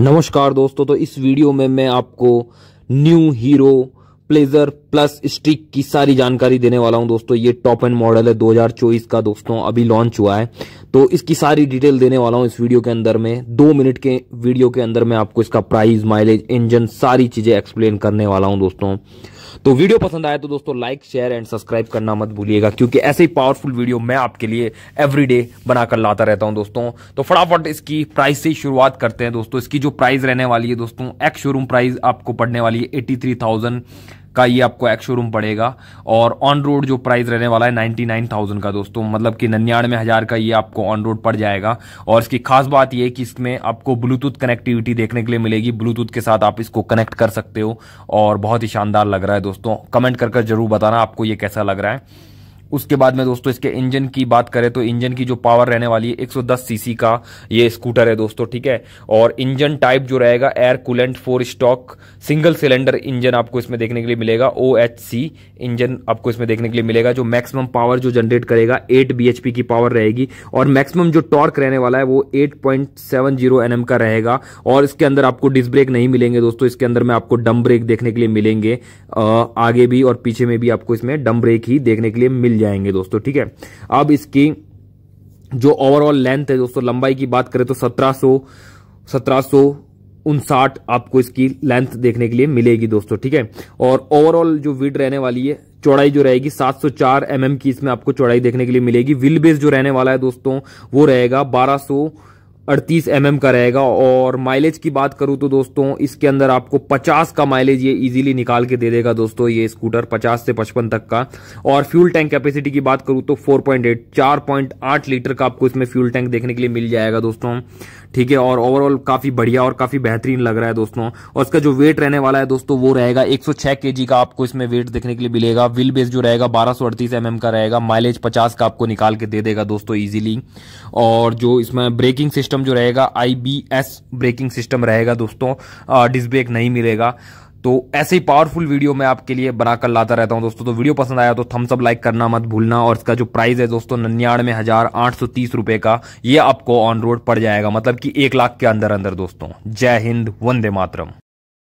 नमस्कार दोस्तों तो इस वीडियो में मैं आपको न्यू हीरो प्लेजर प्लस स्टिक की सारी जानकारी देने वाला हूं दोस्तों ये टॉप एंड मॉडल है 2024 का दोस्तों अभी लॉन्च हुआ है तो इसकी सारी डिटेल देने वाला हूँ इस वीडियो के अंदर में दो मिनट के वीडियो के अंदर मैं आपको इसका प्राइस माइलेज इंजन सारी चीज़ें एक्सप्लेन करने वाला हूँ दोस्तों तो वीडियो पसंद आए तो दोस्तों लाइक शेयर एंड सब्सक्राइब करना मत भूलिएगा क्योंकि ऐसे ही पावरफुल वीडियो मैं आपके लिए एवरीडे बनाकर लाता रहता हूं दोस्तों तो फटाफट इसकी प्राइस से शुरुआत करते हैं दोस्तों इसकी जो प्राइस रहने वाली है दोस्तों एक्स शोरूम प्राइस आपको पड़ने वाली है एटी थ्री थाउजेंड का ये आपको एक शोरूम पड़ेगा और ऑन रोड जो प्राइस रहने वाला है नाइन्टी नाइन थाउजेंड का दोस्तों मतलब कि निन्यानवे हज़ार का ये आपको ऑन रोड पड़ जाएगा और इसकी खास बात यह कि इसमें आपको ब्लूटूथ कनेक्टिविटी देखने के लिए मिलेगी ब्लूटूथ के साथ आप इसको कनेक्ट कर सकते हो और बहुत ही शानदार लग रहा है दोस्तों कमेंट कर कर जरूर बताना आपको ये कैसा लग रहा है उसके बाद में दोस्तों इसके इंजन की बात करें तो इंजन की जो पावर रहने वाली है 110 सीसी का ये स्कूटर है दोस्तों ठीक है और इंजन टाइप जो रहेगा air cooled four stroke single cylinder engine आपको इसमें देखने के लिए मिलेगा ओ इंजन आपको इसमें देखने के लिए मिलेगा जो मैक्सिमम पावर जो जनरेट करेगा एट बी की पावर रहेगी और मैक्सिमम जो टॉर्क रहने वाला है वो एट पॉइंट का रहेगा और इसके अंदर आपको डिस्क ब्रेक नहीं मिलेंगे दोस्तों इसके अंदर में आपको डम ब्रेक देखने के लिए मिलेंगे आगे भी और पीछे में भी आपको इसमें डम ब्रेक ही देखने के लिए मिल जाएंगे दोस्तों ठीक है अब इसकी जो ओवरऑल लेंथ है दोस्तों लंबाई की बात करें तो सत्रह सो उनसाठ आपको इसकी लेंथ देखने के लिए मिलेगी दोस्तों ठीक है और ओवरऑल जो वीड रहने वाली है चौड़ाई जो रहेगी 704 सौ mm की इसमें आपको चौड़ाई देखने के लिए मिलेगी व्हील बेस जो रहने वाला है दोस्तों वो रहेगा 1200 अड़तीस एम mm का रहेगा और माइलेज की बात करूं तो दोस्तों इसके अंदर आपको 50 का माइलेज ये इजीली निकाल के दे देगा दोस्तों ये स्कूटर 50 से 55 तक का और फ्यूल टैंक कैपेसिटी की बात करूं तो 4.8 4.8 लीटर का आपको इसमें फ्यूल टैंक देखने के लिए मिल जाएगा दोस्तों ठीक है और ओवरऑल काफी बढ़िया और काफी बेहतरीन लग रहा है दोस्तों और इसका जो वेट रहने वाला है दोस्तों वो रहेगा एक सौ का आपको इसमें वेट देखने के लिए मिलेगा व्हील बेस जो रहेगा बारह सौ एमएम का रहेगा माइलेज पचास का आपको निकाल के दे देगा दोस्तों ईजिली और जो इसमें ब्रेकिंग सिस्टम सिस्टम जो रहेगा आईबीएस ब्रेकिंग सिस्टम रहेगा दोस्तों डिस्क ब्रेक नहीं मिलेगा तो ऐसे ही पावरफुल वीडियो मैं आपके लिए बनाकर लाता रहता हूं दोस्तों तो वीडियो पसंद आया तो थम्स अप लाइक करना मत भूलना और इसका जो प्राइस है दोस्तों नन्यानवे हजार आठ सौ तीस रुपए का ये आपको ऑन रोड पड़ जाएगा मतलब कि एक लाख के अंदर अंदर दोस्तों जय हिंद वंदे मातरम